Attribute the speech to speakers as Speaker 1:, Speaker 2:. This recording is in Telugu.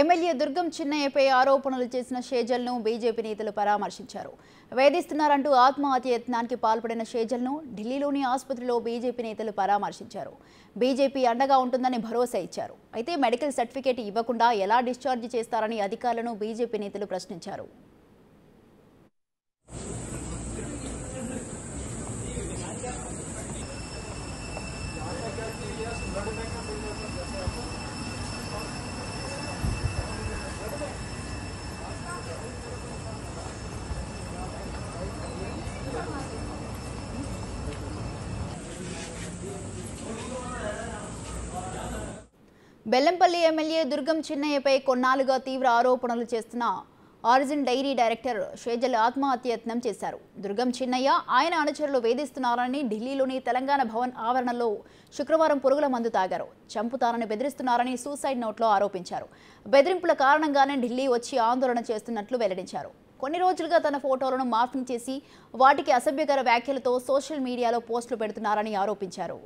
Speaker 1: ఎమ్మెల్యే దుర్గం చిన్నయ్యపై ఆరోపణలు చేసిన షేజల్ను బీజేపీ నేతలు పరామర్శించారు వేధిస్తున్నారంటూ ఆత్మహత్య యత్నానికి పాల్పడిన షేజల్ను ఢిల్లీలోని ఆసుపత్రిలో బీజేపీ నేతలు పరామర్శించారు బీజేపీ అండగా ఉంటుందని భరోసా ఇచ్చారు అయితే మెడికల్ సర్టిఫికేట్ ఇవ్వకుండా ఎలా డిశ్చార్జ్ చేస్తారని అధికారులను బీజేపీ నేతలు ప్రశ్నించారు
Speaker 2: బెల్లంపల్లి ఎమ్మెల్యే
Speaker 1: దుర్గం చిన్నయ్యపై కొన్నాళ్లుగా తీవ్ర ఆరోపణలు చేస్తున్న ఆరిజిన్ డైరీ డైరెక్టర్ షేజల్ ఆత్మహత్యత్నం చేశారు దుర్గం చిన్నయ్య ఆయన అనుచరులు వేధిస్తున్నారని ఢిల్లీలోని తెలంగాణ భవన్ ఆవరణలో శుక్రవారం పురుగుల మందు తాగారు చంపుతారని బెదిరిస్తున్నారని సూసైడ్ నోట్లో ఆరోపించారు బెదిరింపుల కారణంగానే ఢిల్లీ వచ్చి ఆందోళన చేస్తున్నట్లు వెల్లడించారు కొన్ని రోజులుగా తన ఫోటోలను మార్ఫింగ్ చేసి వాటికి అసభ్యకర వ్యాఖ్యలతో సోషల్ మీడియాలో పోస్టులు పెడుతున్నారని ఆరోపించారు